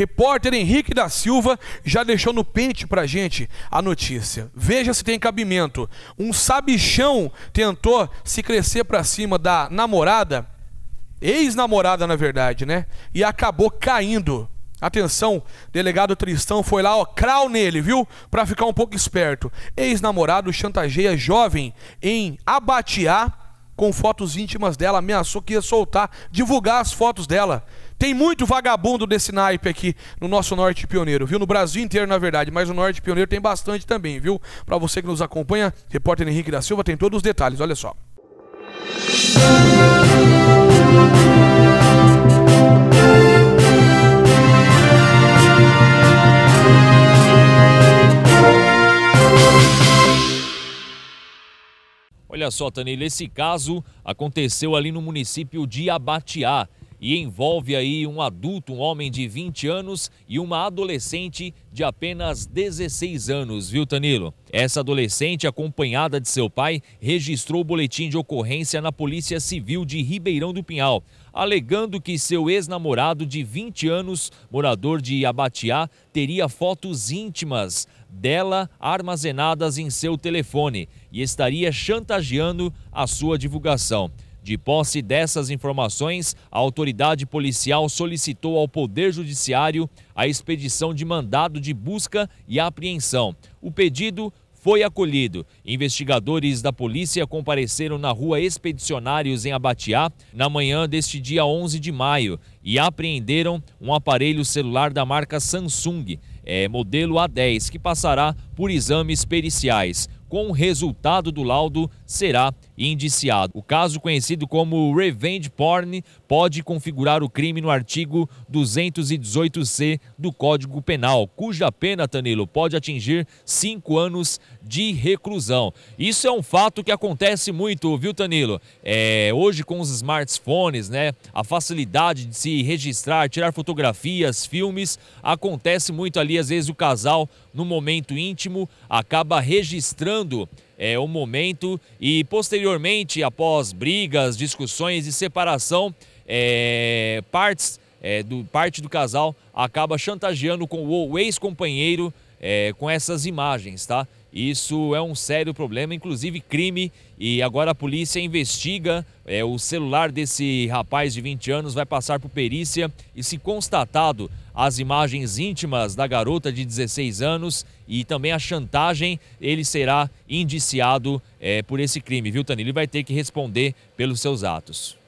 Repórter Henrique da Silva já deixou no pente para gente a notícia. Veja se tem cabimento. Um sabichão tentou se crescer para cima da namorada, ex-namorada na verdade, né? E acabou caindo. Atenção, delegado Tristão foi lá, ó, crau nele, viu? Para ficar um pouco esperto. Ex-namorado chantageia jovem em Abatiá com fotos íntimas dela, ameaçou que ia soltar, divulgar as fotos dela. Tem muito vagabundo desse naipe aqui no nosso Norte Pioneiro, viu? No Brasil inteiro, na verdade, mas o Norte Pioneiro tem bastante também, viu? Para você que nos acompanha, repórter Henrique da Silva tem todos os detalhes, olha só. Música Olha só, Tanilha, esse caso aconteceu ali no município de Abatiá e envolve aí um adulto, um homem de 20 anos e uma adolescente de apenas 16 anos, viu, Tanilo? Essa adolescente, acompanhada de seu pai, registrou o boletim de ocorrência na Polícia Civil de Ribeirão do Pinhal, alegando que seu ex-namorado de 20 anos, morador de Abatiá, teria fotos íntimas dela armazenadas em seu telefone e estaria chantageando a sua divulgação. De posse dessas informações, a autoridade policial solicitou ao Poder Judiciário a expedição de mandado de busca e apreensão. O pedido foi acolhido. Investigadores da polícia compareceram na rua Expedicionários, em Abatiá, na manhã deste dia 11 de maio e apreenderam um aparelho celular da marca Samsung, é, modelo A10, que passará por exames periciais com o resultado do laudo, será indiciado. O caso conhecido como revenge porn pode configurar o crime no artigo 218C do Código Penal, cuja pena, Tanilo, pode atingir cinco anos de reclusão. Isso é um fato que acontece muito, viu, Tanilo? É, hoje com os smartphones, né, a facilidade de se registrar, tirar fotografias, filmes, acontece muito ali, às vezes o casal, no momento íntimo, acaba registrando chegando é o momento e posteriormente, após brigas, discussões e separação, é, partes é, do parte do casal acaba chantageando com o ex-companheiro é, com essas imagens, tá? Isso é um sério problema, inclusive crime, e agora a polícia investiga é, o celular desse rapaz de 20 anos, vai passar por perícia e se constatado as imagens íntimas da garota de 16 anos e também a chantagem, ele será indiciado é, por esse crime, viu, Tani? Ele vai ter que responder pelos seus atos.